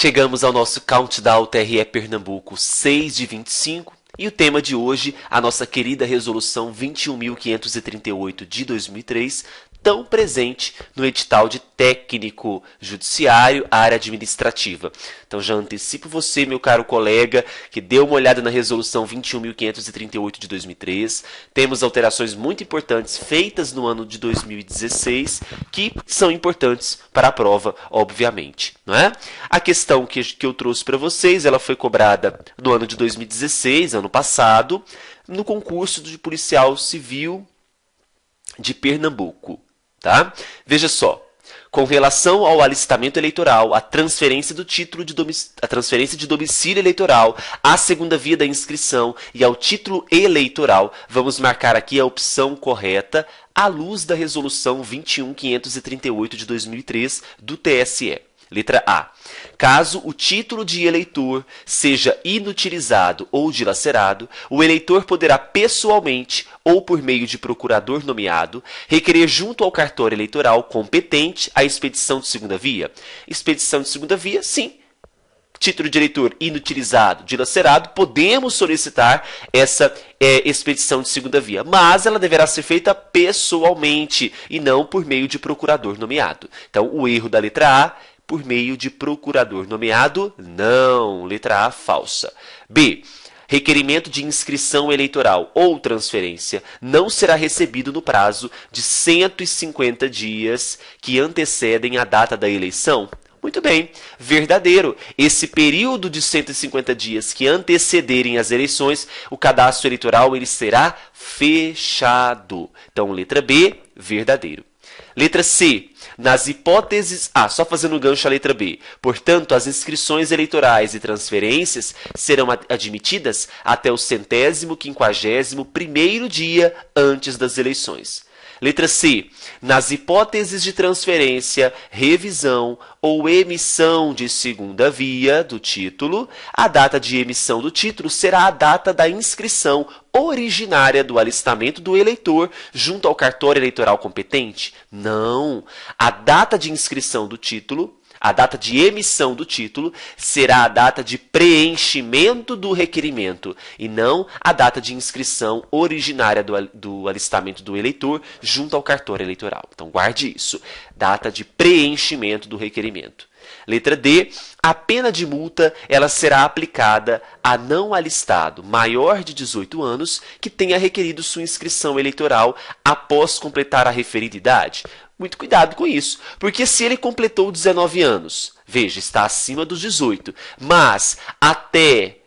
Chegamos ao nosso Countdown TRE Pernambuco 6 de 25 e o tema de hoje, a nossa querida resolução 21.538 de 2003, tão presente no edital de técnico judiciário, área administrativa. Então já antecipo você, meu caro colega, que deu uma olhada na resolução 21538 de 2003. Temos alterações muito importantes feitas no ano de 2016 que são importantes para a prova, obviamente, não é? A questão que, que eu trouxe para vocês, ela foi cobrada no ano de 2016, ano passado, no concurso de policial civil de Pernambuco. Tá? Veja só, com relação ao alistamento eleitoral, à transferência do título de a transferência de domicílio eleitoral, à segunda via da inscrição e ao título eleitoral, vamos marcar aqui a opção correta à luz da resolução 21538 de 2003 do TSE. Letra A. Caso o título de eleitor seja inutilizado ou dilacerado, o eleitor poderá pessoalmente ou por meio de procurador nomeado requerer junto ao cartório eleitoral competente a expedição de segunda via. Expedição de segunda via, sim, título de eleitor inutilizado, dilacerado, podemos solicitar essa é, expedição de segunda via, mas ela deverá ser feita pessoalmente e não por meio de procurador nomeado. Então, o erro da letra A por meio de procurador nomeado? Não. Letra A, falsa. B. Requerimento de inscrição eleitoral ou transferência não será recebido no prazo de 150 dias que antecedem a data da eleição? Muito bem, verdadeiro. Esse período de 150 dias que antecederem as eleições, o cadastro eleitoral ele será fechado. Então, letra B, verdadeiro. Letra C. Nas hipóteses A, ah, só fazendo um gancho a letra B. Portanto, as inscrições eleitorais e transferências serão admitidas até o centésimo quinquagésimo primeiro dia antes das eleições. Letra C. Nas hipóteses de transferência, revisão ou emissão de segunda via do título, a data de emissão do título será a data da inscrição originária do alistamento do eleitor junto ao cartório eleitoral competente? Não. A data de inscrição do título a data de emissão do título será a data de preenchimento do requerimento e não a data de inscrição originária do, do alistamento do eleitor junto ao cartório eleitoral. Então, guarde isso: data de preenchimento do requerimento. Letra D. A pena de multa ela será aplicada a não alistado maior de 18 anos que tenha requerido sua inscrição eleitoral após completar a referida idade. Muito cuidado com isso, porque se ele completou 19 anos, veja, está acima dos 18, mas até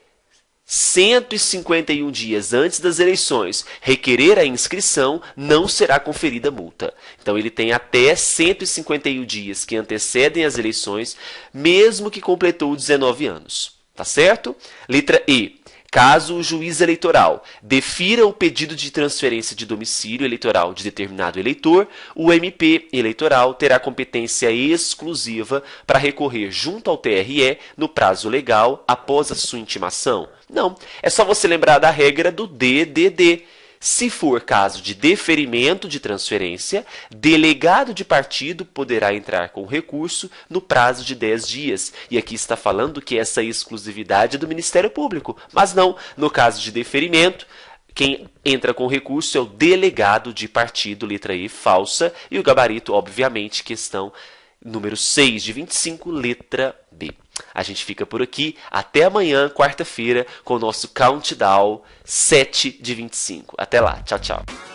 151 dias antes das eleições requerer a inscrição, não será conferida multa. Então ele tem até 151 dias que antecedem as eleições, mesmo que completou 19 anos. Tá certo? Letra E. Caso o juiz eleitoral defira o pedido de transferência de domicílio eleitoral de determinado eleitor, o MP eleitoral terá competência exclusiva para recorrer junto ao TRE no prazo legal após a sua intimação? Não, é só você lembrar da regra do DDD se for caso de deferimento de transferência, delegado de partido poderá entrar com recurso no prazo de 10 dias. E aqui está falando que essa é exclusividade é do Ministério Público, mas não, no caso de deferimento, quem entra com recurso é o delegado de partido, letra I falsa, e o gabarito, obviamente, questão número 6 de 25, letra B. A gente fica por aqui. Até amanhã, quarta-feira, com o nosso Countdown 7 de 25. Até lá. Tchau, tchau.